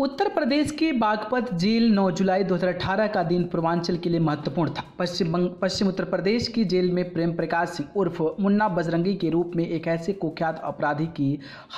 उत्तर प्रदेश की बागपत जेल 9 जुलाई 2018 का दिन पूर्वांचल के लिए महत्वपूर्ण था पश्चिम पश्चिम उत्तर प्रदेश की जेल में प्रेम प्रकाश सिंह उर्फ मुन्ना बजरंगी के रूप में एक ऐसे कुख्यात अपराधी की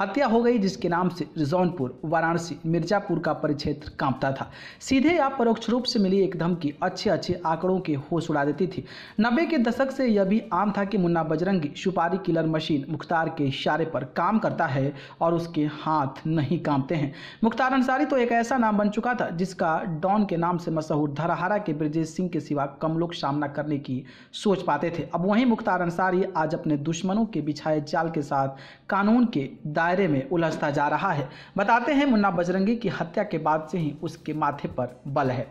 हत्या हो गई जिसके नाम से रिजौनपुर वाराणसी मिर्जापुर का परिक्षेत्र कांपता था सीधे या परोक्ष रूप से मिली एक धमकी अच्छे अच्छे आंकड़ों के होश उड़ा देती थी नब्बे के दशक से यह भी आम था कि मुन्ना बजरंगी सुपारी किलर मशीन मुख्तार के इशारे पर काम करता है और उसके हाथ नहीं कांपते हैं मुख्तार अंसारी तो एक ऐसा नाम बन चुका था जिसका डॉन के नाम से मशहूर धराहारा के ब्रजेश सिंह के सिवा कम लोग सामना करने की सोच पाते थे अब वहीं मुख्तार अंसारी आज अपने दुश्मनों के बिछाए जाल के साथ कानून के दायरे में उलझता जा रहा है बताते हैं मुन्ना बजरंगी की हत्या के बाद से ही उसके माथे पर बल है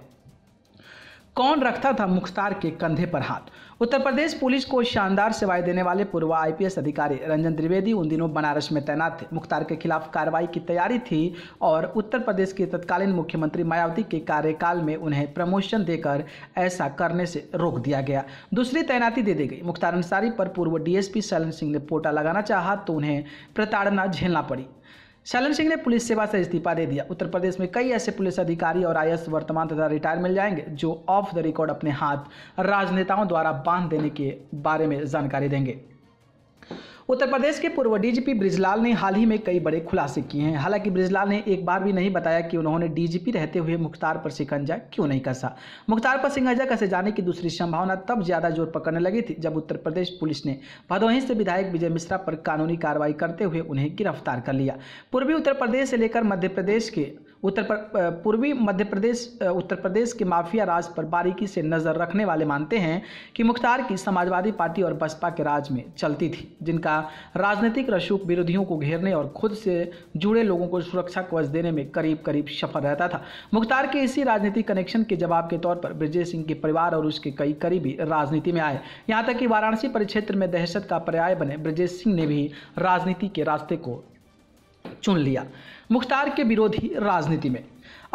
कौन रखता था मुख्तार के कंधे पर हाथ उत्तर प्रदेश पुलिस को शानदार सेवाएं देने वाले पूर्व आईपीएस अधिकारी रंजन त्रिवेदी उन दिनों बनारस में तैनात थे मुख्तार के खिलाफ कार्रवाई की तैयारी थी और उत्तर प्रदेश के तत्कालीन मुख्यमंत्री मायावती के कार्यकाल में उन्हें प्रमोशन देकर ऐसा करने से रोक दिया गया दूसरी तैनाती दे दी गई मुख्तार अंसारी पर पूर्व डीएसपी शैलन सिंह ने पोटा लगाना चाहा तो उन्हें प्रताड़ना झेलना पड़ी शैलन सिंह ने पुलिस सेवा से इस्तीफा दे दिया उत्तर प्रदेश में कई ऐसे पुलिस अधिकारी और आई वर्तमान तथा रिटायर मिल जाएंगे जो ऑफ द रिकॉर्ड अपने हाथ राजनेताओं द्वारा बांध देने के बारे में जानकारी देंगे उत्तर प्रदेश के पूर्व डीजीपी ब्रिजलाल ने हाल ही में कई बड़े खुलासे किए हैं हालांकि ब्रिजलाल ने एक बार भी नहीं बताया कि उन्होंने डीजीपी रहते हुए मुख्तार पर शिकंजा क्यों नहीं कसा मुख्तार पर शिकंजा कसे जाने की दूसरी संभावना तब ज्यादा जोर पकड़ने लगी थी जब उत्तर प्रदेश पुलिस ने भदोही से विधायक विजय मिश्रा पर कानूनी कार्रवाई करते हुए उन्हें गिरफ्तार कर लिया पूर्वी उत्तर प्रदेश से लेकर मध्य प्रदेश के उत्तर पूर्वी मध्य प्रदेश उत्तर प्रदेश के माफिया राज पर बारीकी से नज़र रखने वाले मानते हैं कि मुख्तार की समाजवादी पार्टी और बसपा के राज में चलती थी जिनका राजनीतिक रसूख विरोधियों को घेरने और खुद से जुड़े लोगों को सुरक्षा कवच देने में करीब करीब सफल रहता था मुख्तार के इसी राजनीतिक कनेक्शन के जवाब के तौर पर ब्रजेश सिंह के परिवार और उसके कई करीबी राजनीति में आए यहाँ तक कि वाराणसी परिक्षेत्र में दहशत का पर्याय बने ब्रजेश सिंह ने भी राजनीति के रास्ते को चुन लिया मुख्तार के विरोधी राजनीति में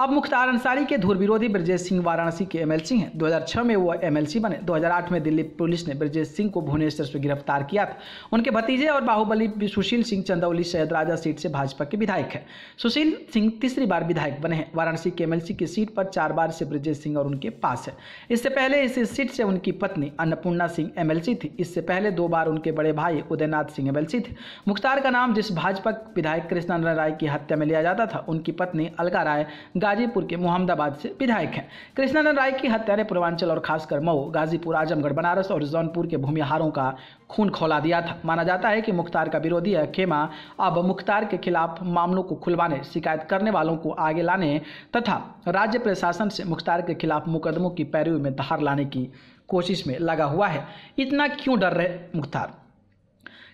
अब मुख्तार अंसारी के धूर विरोधी ब्रजेश सिंह वाराणसी के एमएलसी हैं 2006 में वो एमएलसी बने 2008 में दिल्ली पुलिस ने ब्रजेश सिंह को भुवनेश्वर से गिरफ्तार किया था उनके भतीजे और बाहुबली सुशील सिंह चंदौली सैद राजा सीट से भाजपा के विधायक हैं सुशील सिंह तीसरी बार विधायक बने हैं वाराणसी के एमएलसी की सीट पर चार बार से ब्रजेश सिंह और उनके पास है इससे पहले इस सीट से उनकी पत्नी अन्नपूर्णा सिंह एमएलसी थी इससे पहले दो बार उनके बड़े भाई उदयनाथ सिंह एमएलसी थे मुख्तार का नाम जिस भाजपा विधायक कृष्णानंद राय की हत्या में में लिया जाता था उनकी पत्नी अलका राय गाजीपुर के मोहम्मदाबाद से विधायक हैं कृष्णानंद राय की हत्या ने पूर्वांचल और खासकर मऊ गाजीपुर आजमगढ़ बनारस और जौनपुर के भूमिहारों का खून खोला दिया था माना जाता है कि मुख्तार का विरोधी है खेमा अब मुख्तार के खिलाफ मामलों को खुलवाने शिकायत करने वालों को आगे लाने तथा राज्य प्रशासन से मुख्तार के खिलाफ मुकदमों की पैरवी में धार लाने की कोशिश में लगा हुआ है इतना क्यों डर रहे मुख्तार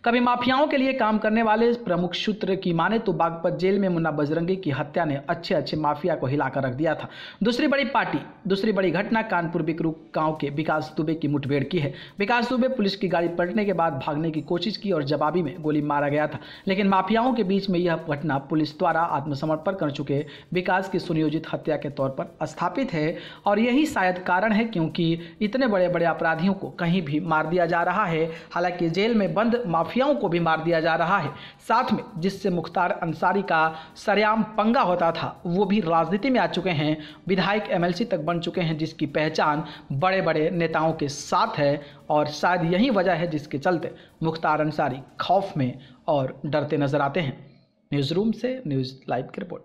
कभी माफियाओं के लिए काम करने वाले प्रमुख सूत्र की माने तो बागपत जेल में मुन्ना बजरंगी की हत्या ने अच्छे अच्छे माफिया को हिलाकर रख दिया था दूसरी बड़ी पार्टी दूसरी बड़ी घटना कानपुर बिकरू गांव के विकास दुबे की मुठभेड़ की है विकास दुबे पुलिस की गाड़ी पलटने के बाद भागने की कोशिश की और जवाबी में गोली मारा गया था लेकिन माफियाओं के बीच में यह घटना पुलिस द्वारा आत्मसमर्पण कर चुके विकास की सुनियोजित हत्या के तौर पर स्थापित है और यही शायद कारण है क्योंकि इतने बड़े बड़े अपराधियों को कहीं भी मार दिया जा रहा है हालांकि जेल में बंद माफिया माफियाओं को भी मार दिया जा रहा है साथ में जिससे मुख्तार अंसारी का सरेआम पंगा होता था वो भी राजनीति में आ चुके हैं विधायक एमएलसी तक बन चुके हैं जिसकी पहचान बड़े बड़े नेताओं के साथ है और शायद यही वजह है जिसके चलते मुख्तार अंसारी खौफ में और डरते नजर आते हैं न्यूज़ रूम से न्यूज़ लाइव की रिपोर्ट